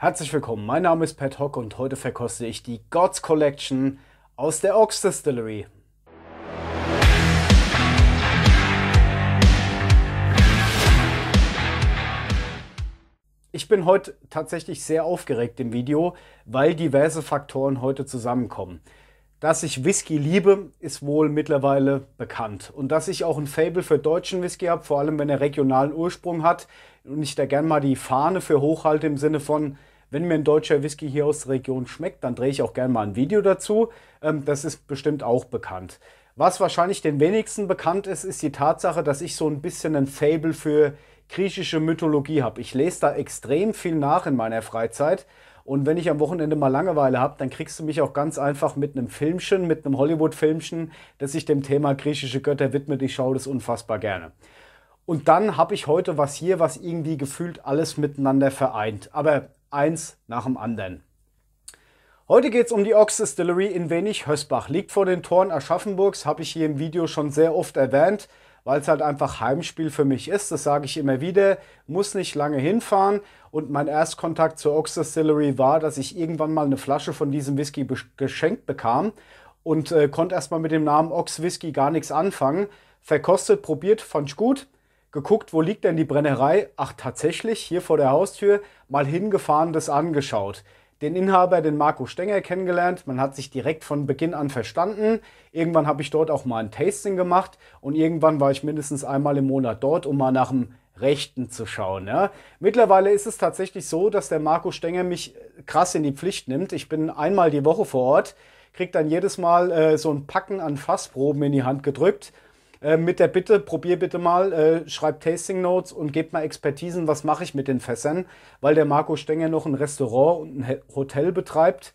Herzlich willkommen, mein Name ist Pat Hock und heute verkoste ich die Gods Collection aus der Ox Distillery. Ich bin heute tatsächlich sehr aufgeregt im Video, weil diverse Faktoren heute zusammenkommen. Dass ich Whisky liebe, ist wohl mittlerweile bekannt. Und dass ich auch ein Fable für deutschen Whisky habe, vor allem wenn er regionalen Ursprung hat und ich da gern mal die Fahne für hochhalte im Sinne von, wenn mir ein deutscher Whisky hier aus der Region schmeckt, dann drehe ich auch gerne mal ein Video dazu. Ähm, das ist bestimmt auch bekannt. Was wahrscheinlich den wenigsten bekannt ist, ist die Tatsache, dass ich so ein bisschen ein Fable für griechische Mythologie habe. Ich lese da extrem viel nach in meiner Freizeit. Und wenn ich am Wochenende mal Langeweile habe, dann kriegst du mich auch ganz einfach mit einem Filmchen, mit einem Hollywood-Filmchen, das sich dem Thema griechische Götter widmet. Ich schaue das unfassbar gerne. Und dann habe ich heute was hier, was irgendwie gefühlt alles miteinander vereint. Aber eins nach dem anderen. Heute geht es um die Ox Distillery in Wenig-Hösbach. Liegt vor den Toren Aschaffenburgs, habe ich hier im Video schon sehr oft erwähnt, weil es halt einfach Heimspiel für mich ist. Das sage ich immer wieder, muss nicht lange hinfahren. Und mein Erstkontakt zur Ox Distillery war, dass ich irgendwann mal eine Flasche von diesem Whisky geschenkt bekam und äh, konnte erstmal mit dem Namen Ox Whisky gar nichts anfangen. Verkostet, probiert, fand ich gut geguckt, wo liegt denn die Brennerei? Ach, tatsächlich, hier vor der Haustür, mal hingefahren, das angeschaut. Den Inhaber, den Marco Stenger, kennengelernt. Man hat sich direkt von Beginn an verstanden. Irgendwann habe ich dort auch mal ein Tasting gemacht und irgendwann war ich mindestens einmal im Monat dort, um mal nach dem Rechten zu schauen. Ja. Mittlerweile ist es tatsächlich so, dass der Marco Stenger mich äh, krass in die Pflicht nimmt. Ich bin einmal die Woche vor Ort, kriege dann jedes Mal äh, so ein Packen an Fassproben in die Hand gedrückt äh, mit der Bitte, probier bitte mal, äh, schreib Tasting Notes und gebt mal Expertisen, was mache ich mit den Fässern, weil der Marco Stenger noch ein Restaurant und ein Hotel betreibt.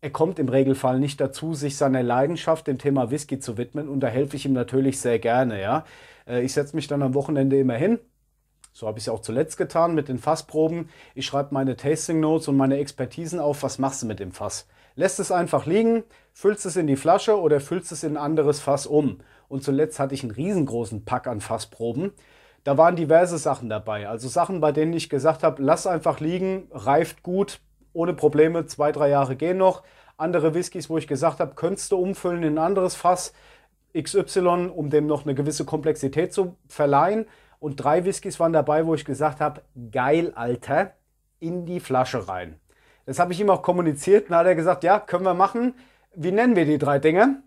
Er kommt im Regelfall nicht dazu, sich seiner Leidenschaft, dem Thema Whisky zu widmen und da helfe ich ihm natürlich sehr gerne. Ja? Äh, ich setze mich dann am Wochenende immer hin, so habe ich es auch zuletzt getan mit den Fassproben. Ich schreibe meine Tasting Notes und meine Expertisen auf, was machst du mit dem Fass. Lässt es einfach liegen, füllst es in die Flasche oder füllst es in ein anderes Fass um. Und zuletzt hatte ich einen riesengroßen Pack an Fassproben. Da waren diverse Sachen dabei. Also Sachen, bei denen ich gesagt habe, lass einfach liegen, reift gut, ohne Probleme, zwei, drei Jahre gehen noch. Andere Whiskys, wo ich gesagt habe, könntest du umfüllen in ein anderes Fass XY, um dem noch eine gewisse Komplexität zu verleihen. Und drei Whiskys waren dabei, wo ich gesagt habe, geil, Alter, in die Flasche rein. Das habe ich ihm auch kommuniziert und hat er gesagt, ja, können wir machen. Wie nennen wir die drei Dinge?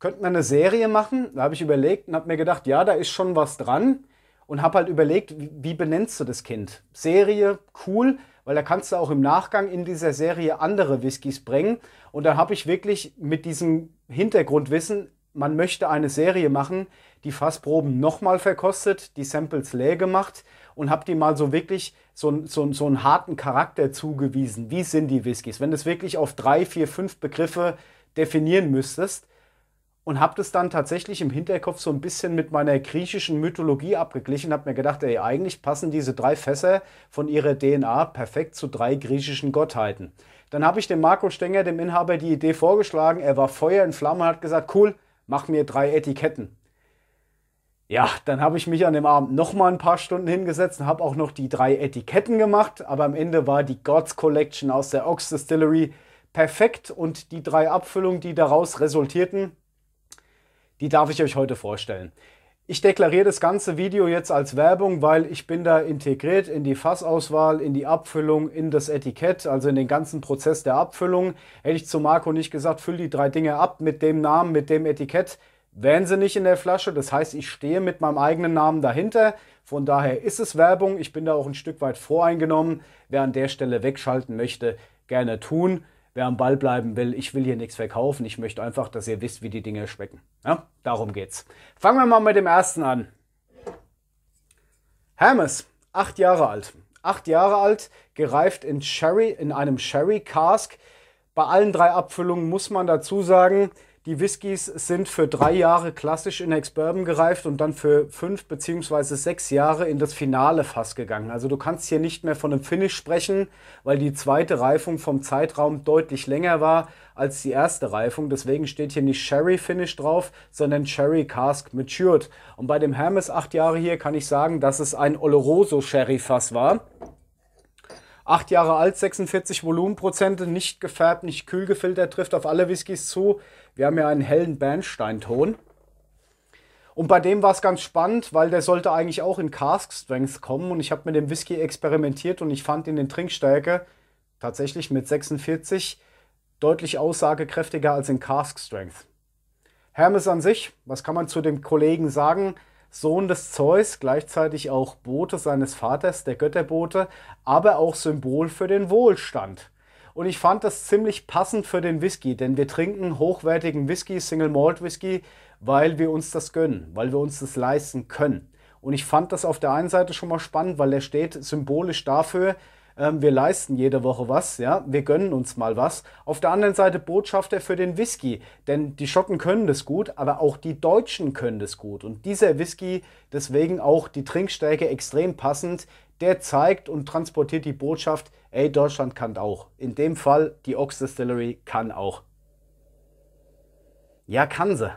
könnten wir eine Serie machen. Da habe ich überlegt und habe mir gedacht, ja, da ist schon was dran. Und habe halt überlegt, wie benennst du das Kind? Serie, cool, weil da kannst du auch im Nachgang in dieser Serie andere Whiskys bringen. Und da habe ich wirklich mit diesem Hintergrundwissen, man möchte eine Serie machen, die Fassproben nochmal verkostet, die Samples leer gemacht und habe die mal so wirklich so, so, so einen harten Charakter zugewiesen. Wie sind die Whiskys? Wenn du es wirklich auf drei, vier, fünf Begriffe definieren müsstest, und habe das dann tatsächlich im Hinterkopf so ein bisschen mit meiner griechischen Mythologie abgeglichen, habe mir gedacht, ey, eigentlich passen diese drei Fässer von ihrer DNA perfekt zu drei griechischen Gottheiten. Dann habe ich dem Marco Stenger, dem Inhaber, die Idee vorgeschlagen. Er war Feuer in Flammen und hat gesagt, cool, mach mir drei Etiketten. Ja, dann habe ich mich an dem Abend nochmal ein paar Stunden hingesetzt und habe auch noch die drei Etiketten gemacht. Aber am Ende war die Gods Collection aus der Ox Distillery perfekt und die drei Abfüllungen, die daraus resultierten, die darf ich euch heute vorstellen. Ich deklariere das ganze Video jetzt als Werbung, weil ich bin da integriert in die Fassauswahl, in die Abfüllung, in das Etikett, also in den ganzen Prozess der Abfüllung. Hätte ich zu Marco nicht gesagt, füll die drei Dinge ab mit dem Namen, mit dem Etikett, wären sie nicht in der Flasche. Das heißt, ich stehe mit meinem eigenen Namen dahinter. Von daher ist es Werbung. Ich bin da auch ein Stück weit voreingenommen. Wer an der Stelle wegschalten möchte, gerne tun wer am Ball bleiben will, ich will hier nichts verkaufen. Ich möchte einfach, dass ihr wisst, wie die Dinge schmecken. Ja, darum geht's. Fangen wir mal mit dem ersten an. Hermes, acht Jahre alt. Acht Jahre alt, gereift in Sherry, in einem Sherry Cask. Bei allen drei Abfüllungen muss man dazu sagen, die Whiskys sind für drei Jahre klassisch in Ex-Bourbon gereift und dann für fünf beziehungsweise sechs Jahre in das finale Fass gegangen. Also du kannst hier nicht mehr von einem Finish sprechen, weil die zweite Reifung vom Zeitraum deutlich länger war als die erste Reifung. Deswegen steht hier nicht Sherry Finish drauf, sondern Sherry Cask Matured. Und bei dem Hermes acht Jahre hier kann ich sagen, dass es ein Oloroso Sherry Fass war. Acht Jahre alt, 46 Volumenprozente, nicht gefärbt, nicht kühl gefiltert, trifft auf alle Whiskys zu. Wir haben ja einen hellen Bernsteinton. Und bei dem war es ganz spannend, weil der sollte eigentlich auch in Cask Strength kommen. Und ich habe mit dem Whisky experimentiert und ich fand ihn in Trinkstärke tatsächlich mit 46 deutlich aussagekräftiger als in Cask Strength. Hermes an sich, was kann man zu dem Kollegen sagen? Sohn des Zeus, gleichzeitig auch Bote seines Vaters, der Götterbote, aber auch Symbol für den Wohlstand und ich fand das ziemlich passend für den Whisky, denn wir trinken hochwertigen Whisky, Single Malt Whisky, weil wir uns das gönnen, weil wir uns das leisten können. Und ich fand das auf der einen Seite schon mal spannend, weil er steht symbolisch dafür, ähm, wir leisten jede Woche was, ja, wir gönnen uns mal was. Auf der anderen Seite Botschafter für den Whisky, denn die Schotten können das gut, aber auch die Deutschen können das gut. Und dieser Whisky, deswegen auch die Trinkstärke extrem passend, der zeigt und transportiert die Botschaft, ey, Deutschland kann auch. In dem Fall, die Ox Distillery kann auch. Ja, kann sie.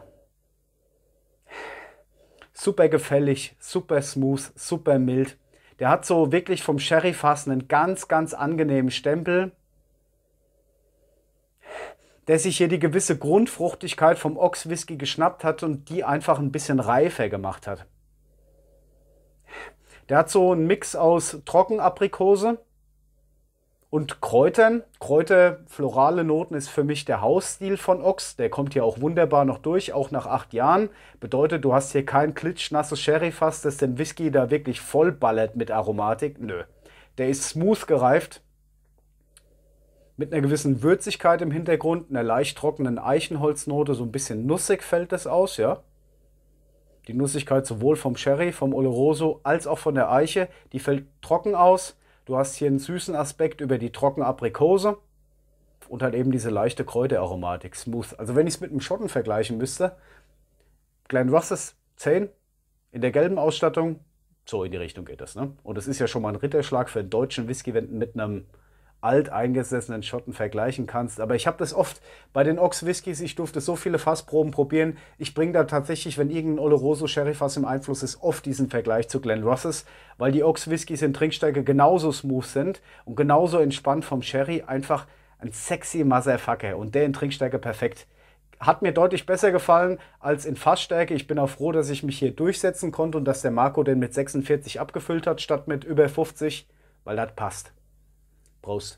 Super gefällig, super smooth, super mild. Der hat so wirklich vom Sherry-Fass einen ganz, ganz angenehmen Stempel, der sich hier die gewisse Grundfruchtigkeit vom Ox-Whisky geschnappt hat und die einfach ein bisschen reifer gemacht hat. Der hat so einen Mix aus Trockenaprikose, und Kräutern, Kräuter, florale Noten ist für mich der Hausstil von Ochs. Der kommt hier auch wunderbar noch durch, auch nach acht Jahren. Bedeutet, du hast hier kein klitschnasses Sherryfass, das den Whisky da wirklich vollballert mit Aromatik. Nö. Der ist smooth gereift. Mit einer gewissen Würzigkeit im Hintergrund, einer leicht trockenen Eichenholznote, so ein bisschen nussig fällt das aus, ja. Die Nussigkeit sowohl vom Sherry, vom Oloroso als auch von der Eiche, die fällt trocken aus Du hast hier einen süßen Aspekt über die trockene Aprikose und halt eben diese leichte Kräuteraromatik, smooth. Also wenn ich es mit einem Schotten vergleichen müsste, Glenn Rosses 10 in der gelben Ausstattung, so in die Richtung geht das. Ne? Und es ist ja schon mal ein Ritterschlag für einen deutschen Whisky, wenn mit einem alteingesessenen Schotten vergleichen kannst. Aber ich habe das oft bei den Ox Whiskys, ich durfte so viele Fassproben probieren. Ich bringe da tatsächlich, wenn irgendein Oloroso Fass im Einfluss ist, oft diesen Vergleich zu Glen Rosses, weil die Ox Whiskys in Trinkstärke genauso smooth sind und genauso entspannt vom Sherry. Einfach ein sexy Motherfucker und der in Trinkstärke perfekt. Hat mir deutlich besser gefallen als in Fassstärke. Ich bin auch froh, dass ich mich hier durchsetzen konnte und dass der Marco den mit 46 abgefüllt hat, statt mit über 50, weil das passt. Prost.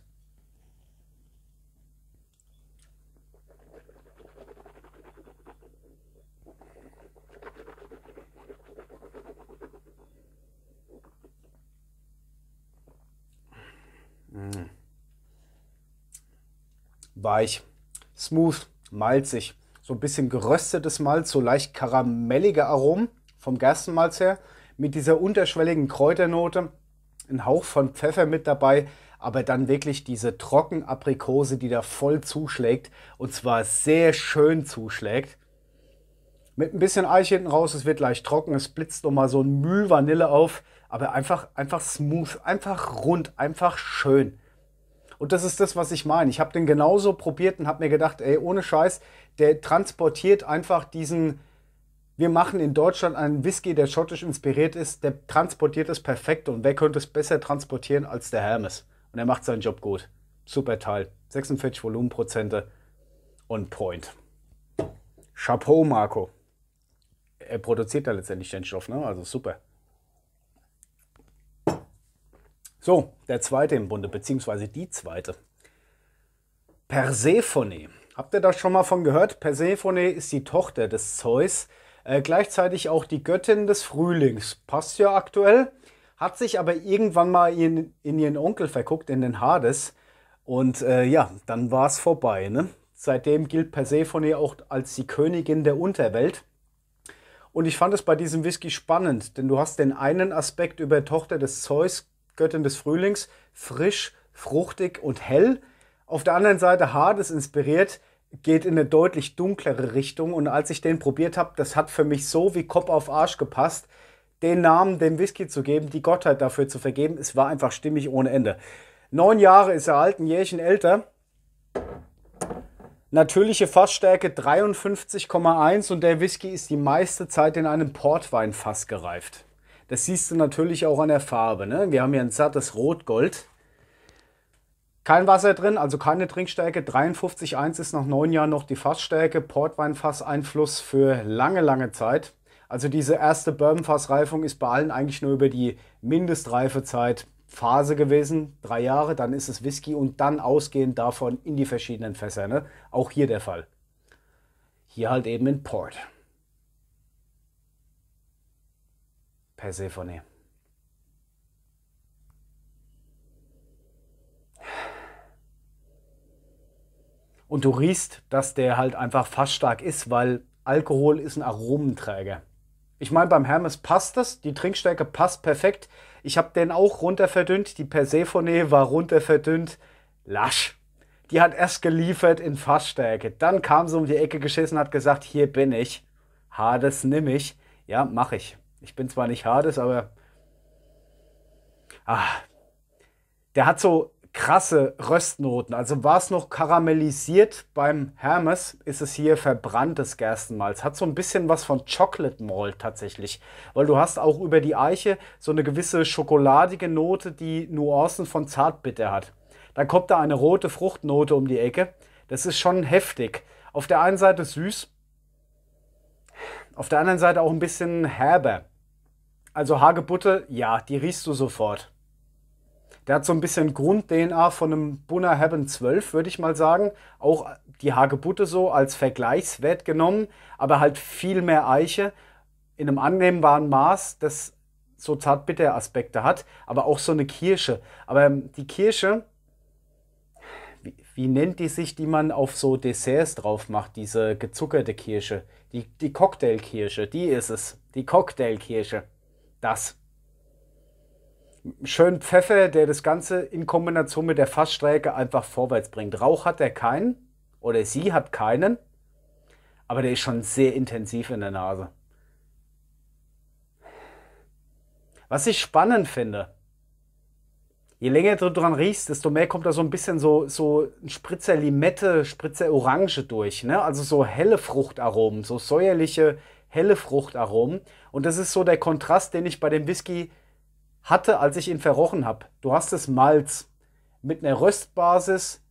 Mm. Weich, smooth, malzig, so ein bisschen geröstetes Malz, so leicht karamellige Aromen vom Gerstenmalz her, mit dieser unterschwelligen Kräuternote, ein Hauch von Pfeffer mit dabei, aber dann wirklich diese Trockenaprikose, die da voll zuschlägt und zwar sehr schön zuschlägt. Mit ein bisschen Eich hinten raus, es wird leicht trocken, es blitzt nochmal so ein Müh Vanille auf, aber einfach, einfach smooth, einfach rund, einfach schön. Und das ist das, was ich meine. Ich habe den genauso probiert und habe mir gedacht, ey, ohne Scheiß, der transportiert einfach diesen, wir machen in Deutschland einen Whisky, der schottisch inspiriert ist, der transportiert es perfekt und wer könnte es besser transportieren als der Hermes? Und er macht seinen Job gut. Super Teil. 46 Volumenprozente on Point. Chapeau, Marco. Er produziert da letztendlich den Stoff, ne? Also super. So, der zweite im Bunde, beziehungsweise die zweite. Persephone. Habt ihr da schon mal von gehört? Persephone ist die Tochter des Zeus, äh, gleichzeitig auch die Göttin des Frühlings. Passt ja aktuell hat sich aber irgendwann mal in, in ihren Onkel verguckt, in den Hades. Und äh, ja, dann war es vorbei. Ne? Seitdem gilt Persephone auch als die Königin der Unterwelt. Und ich fand es bei diesem Whisky spannend, denn du hast den einen Aspekt über Tochter des Zeus, Göttin des Frühlings, frisch, fruchtig und hell. Auf der anderen Seite Hades inspiriert, geht in eine deutlich dunklere Richtung. Und als ich den probiert habe, das hat für mich so wie Kopf auf Arsch gepasst den Namen dem Whisky zu geben, die Gottheit dafür zu vergeben. Es war einfach stimmig ohne Ende. Neun Jahre ist er alt, ein Jährchen älter. Natürliche Fassstärke 53,1 und der Whisky ist die meiste Zeit in einem Portweinfass gereift. Das siehst du natürlich auch an der Farbe. Ne? Wir haben hier ein sattes Rotgold. Kein Wasser drin, also keine Trinkstärke. 53,1 ist nach neun Jahren noch die Fassstärke. Portweinfass-Einfluss für lange, lange Zeit. Also diese erste Bourbonfassreifung ist bei allen eigentlich nur über die Mindestreifezeit Phase gewesen, drei Jahre, dann ist es Whisky und dann ausgehend davon in die verschiedenen Fässer. Ne? Auch hier der Fall. Hier halt eben in Port. Persephone. Und du riechst, dass der halt einfach fast stark ist, weil Alkohol ist ein Aromenträger. Ich meine, beim Hermes passt das, die Trinkstärke passt perfekt. Ich habe den auch runterverdünnt, die Persephone war runterverdünnt. Lasch. Die hat erst geliefert in Fassstärke. Dann kam sie um die Ecke geschissen, hat gesagt, hier bin ich. Hades nimm ich. Ja, mach ich. Ich bin zwar nicht Hades, aber... Ah. Der hat so krasse Röstnoten. Also war es noch karamellisiert beim Hermes, ist es hier verbranntes Gerstenmalz. Hat so ein bisschen was von Chocolate Malt tatsächlich, weil du hast auch über die Eiche so eine gewisse schokoladige Note, die Nuancen von Zartbitter hat. Dann kommt da eine rote Fruchtnote um die Ecke. Das ist schon heftig. Auf der einen Seite süß, auf der anderen Seite auch ein bisschen herber. Also Hagebutte, ja, die riechst du sofort. Der hat so ein bisschen Grund-DNA von einem Bunner Heaven 12, würde ich mal sagen. Auch die Hagebutte so als Vergleichswert genommen, aber halt viel mehr Eiche in einem annehmbaren Maß, das so zartbitter Aspekte hat, aber auch so eine Kirsche. Aber ähm, die Kirsche, wie, wie, nennt die sich, die man auf so Desserts drauf macht, diese gezuckerte Kirsche? Die, die Cocktailkirsche, die ist es. Die Cocktailkirsche. Das schönen Pfeffer, der das Ganze in Kombination mit der Fassstrecke einfach vorwärts bringt. Rauch hat er keinen oder sie hat keinen, aber der ist schon sehr intensiv in der Nase. Was ich spannend finde, je länger du dran riechst, desto mehr kommt da so ein bisschen so, so ein Spritzer Limette, Spritzer Orange durch. Ne? Also so helle Fruchtaromen, so säuerliche, helle Fruchtaromen. Und das ist so der Kontrast, den ich bei dem Whisky hatte, als ich ihn verrochen habe. Du hast das Malz mit einer Röstbasis,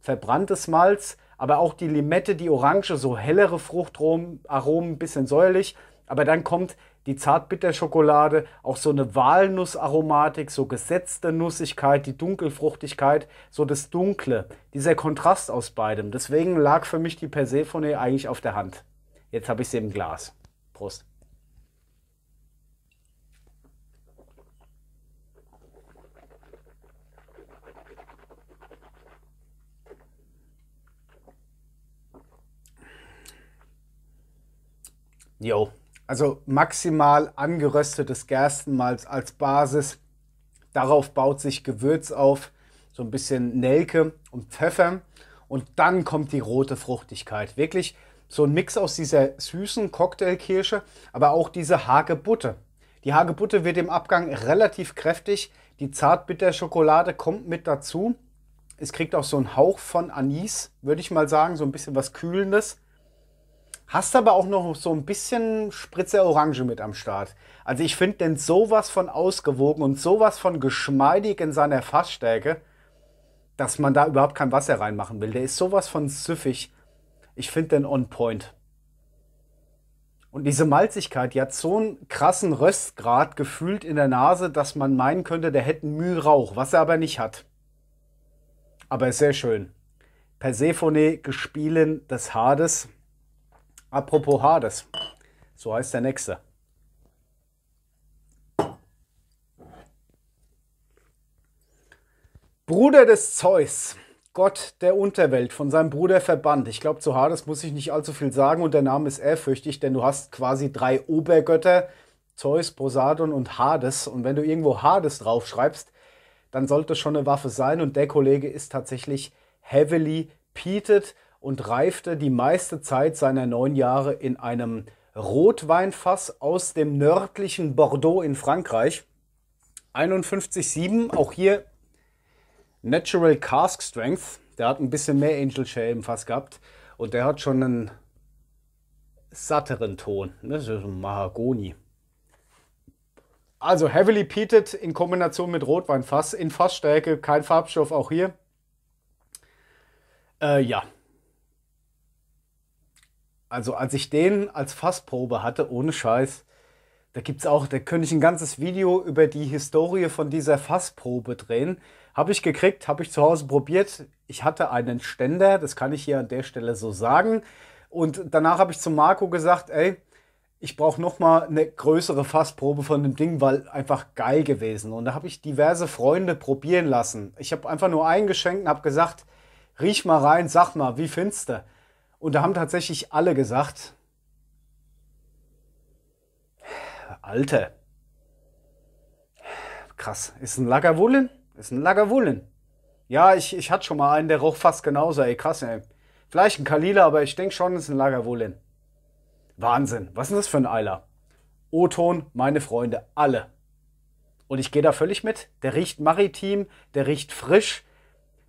verbranntes Malz, aber auch die Limette, die Orange, so hellere Fruchtaromen, ein bisschen säuerlich. Aber dann kommt die Zartbitterschokolade, auch so eine Walnussaromatik, so gesetzte Nussigkeit, die Dunkelfruchtigkeit, so das Dunkle, dieser Kontrast aus beidem. Deswegen lag für mich die Persephone eigentlich auf der Hand. Jetzt habe ich sie im Glas. Prost. Jo. Also maximal angeröstetes Gerstenmalz als Basis. Darauf baut sich Gewürz auf, so ein bisschen Nelke und Pfeffer. Und dann kommt die rote Fruchtigkeit. Wirklich so ein Mix aus dieser süßen Cocktailkirsche, aber auch diese Hagebutte. Die Hagebutte wird im Abgang relativ kräftig. Die Zartbitterschokolade kommt mit dazu. Es kriegt auch so einen Hauch von Anis, würde ich mal sagen, so ein bisschen was Kühlendes. Hast aber auch noch so ein bisschen Spritzer Orange mit am Start. Also ich finde den sowas von ausgewogen und sowas von geschmeidig in seiner Fassstärke, dass man da überhaupt kein Wasser reinmachen will. Der ist sowas von süffig. Ich finde den on point. Und diese Malzigkeit, die hat so einen krassen Röstgrad gefühlt in der Nase, dass man meinen könnte, der hätte einen Mühe Rauch, was er aber nicht hat. Aber ist sehr schön. Persephone, Gespielen des Hades. Apropos Hades. So heißt der nächste. Bruder des Zeus, Gott der Unterwelt, von seinem Bruder verbannt. Ich glaube, zu Hades muss ich nicht allzu viel sagen und der Name ist ehrfürchtig, denn du hast quasi drei Obergötter, Zeus, Poseidon und Hades. Und wenn du irgendwo Hades draufschreibst, dann sollte es schon eine Waffe sein und der Kollege ist tatsächlich heavily peated und reifte die meiste Zeit seiner neun Jahre in einem Rotweinfass aus dem nördlichen Bordeaux in Frankreich. 51,7, auch hier Natural Cask Strength. Der hat ein bisschen mehr Angel Share im Fass gehabt und der hat schon einen satteren Ton. Ne? Das ist ein Mahagoni. Also heavily peated in Kombination mit Rotweinfass in Fassstärke, kein Farbstoff auch hier. Äh, ja, also als ich den als Fassprobe hatte, ohne Scheiß, da gibt's auch, da könnte ich ein ganzes Video über die Historie von dieser Fassprobe drehen. Habe ich gekriegt, habe ich zu Hause probiert. Ich hatte einen Ständer, das kann ich hier an der Stelle so sagen. Und danach habe ich zu Marco gesagt, ey, ich brauche noch mal eine größere Fassprobe von dem Ding, weil einfach geil gewesen. Und da habe ich diverse Freunde probieren lassen. Ich habe einfach nur eingeschenkt und habe gesagt, riech mal rein, sag mal, wie findest du? Und da haben tatsächlich alle gesagt, Alter, krass, ist ein Lagerwullen? Ist ein Lagerwullen. Ja, ich, ich hatte schon mal einen, der roch fast genauso, ey, krass, ey. Vielleicht ein Kalila, aber ich denke schon, ist ein Lagerwullen. Wahnsinn, was ist das für ein Eiler? O-Ton, meine Freunde, alle. Und ich gehe da völlig mit. Der riecht maritim, der riecht frisch.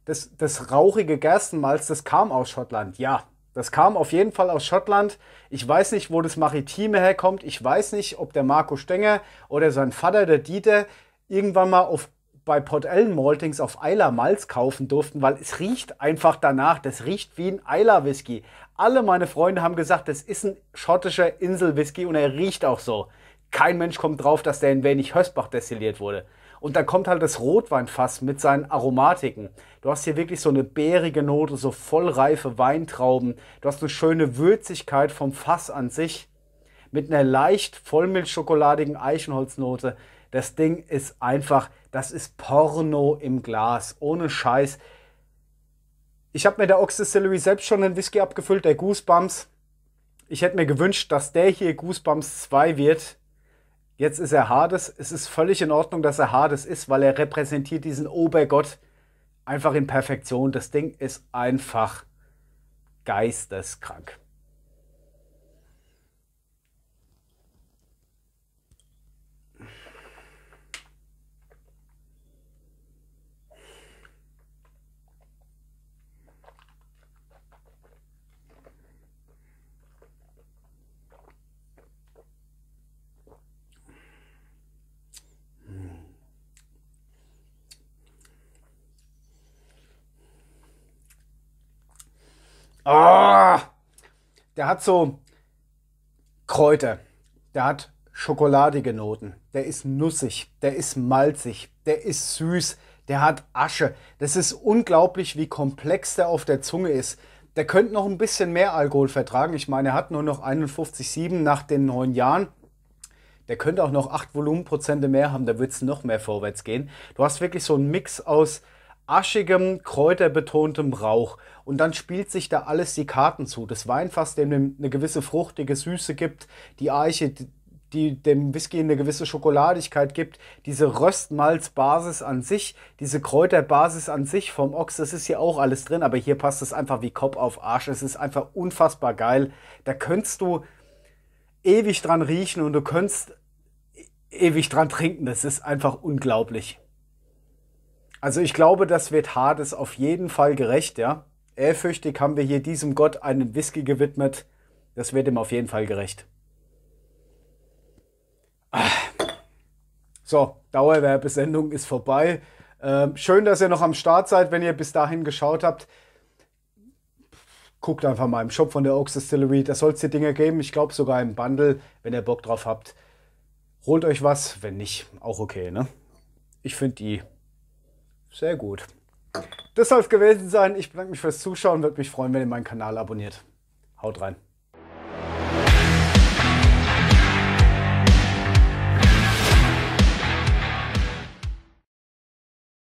Das, das rauchige Gerstenmalz, das kam aus Schottland, ja, das kam auf jeden Fall aus Schottland. Ich weiß nicht, wo das Maritime herkommt. Ich weiß nicht, ob der Marco Stenger oder sein Vater, der Dieter, irgendwann mal auf, bei Port Ellen Maltings auf Eiler Malz kaufen durften, weil es riecht einfach danach. Das riecht wie ein Eiler Whisky. Alle meine Freunde haben gesagt, das ist ein schottischer Inselwhisky und er riecht auch so. Kein Mensch kommt drauf, dass der in Wenig Hösbach destilliert wurde. Und dann kommt halt das Rotweinfass mit seinen Aromatiken. Du hast hier wirklich so eine bärige Note, so vollreife Weintrauben. Du hast eine schöne Würzigkeit vom Fass an sich mit einer leicht vollmilchschokoladigen Eichenholznote. Das Ding ist einfach, das ist Porno im Glas, ohne Scheiß. Ich habe mir der Ox selbst schon einen Whisky abgefüllt, der Goosebumps. Ich hätte mir gewünscht, dass der hier Goosebumps 2 wird. Jetzt ist er Hades. Es ist völlig in Ordnung, dass er Hades ist, weil er repräsentiert diesen Obergott einfach in Perfektion. Das Ding ist einfach geisteskrank. Oh, der hat so Kräuter. Der hat schokoladige Noten. Der ist nussig. Der ist malzig. Der ist süß. Der hat Asche. Das ist unglaublich, wie komplex der auf der Zunge ist. Der könnte noch ein bisschen mehr Alkohol vertragen. Ich meine, er hat nur noch 51,7 nach den neun Jahren. Der könnte auch noch acht Volumenprozente mehr haben, da wird es noch mehr vorwärts gehen. Du hast wirklich so einen Mix aus aschigem, kräuterbetontem Rauch. Und dann spielt sich da alles die Karten zu. Das Weinfass, dem eine gewisse fruchtige Süße gibt, die Eiche, die dem Whisky eine gewisse Schokoladigkeit gibt, diese Röstmalzbasis an sich, diese Kräuterbasis an sich vom Ochs, das ist hier auch alles drin, aber hier passt es einfach wie Kopf auf Arsch. Es ist einfach unfassbar geil. Da könntest du ewig dran riechen und du könntest e-, ewig dran trinken. Das ist einfach unglaublich. Also ich glaube, das wird Hades auf jeden Fall gerecht, ja. Ehrfürchtig haben wir hier diesem Gott einen Whisky gewidmet. Das wird ihm auf jeden Fall gerecht. So, Dauerwerbesendung ist vorbei. Ähm, schön, dass ihr noch am Start seid, wenn ihr bis dahin geschaut habt. Guckt einfach mal im Shop von der Oaks Distillery. Da soll es die Dinge geben. Ich glaube sogar im Bundle, wenn ihr Bock drauf habt. Holt euch was, wenn nicht, auch okay, ne? Ich finde die sehr gut. Das soll es gewesen sein. Ich bedanke mich fürs Zuschauen. Würde mich freuen, wenn ihr meinen Kanal abonniert. Haut rein.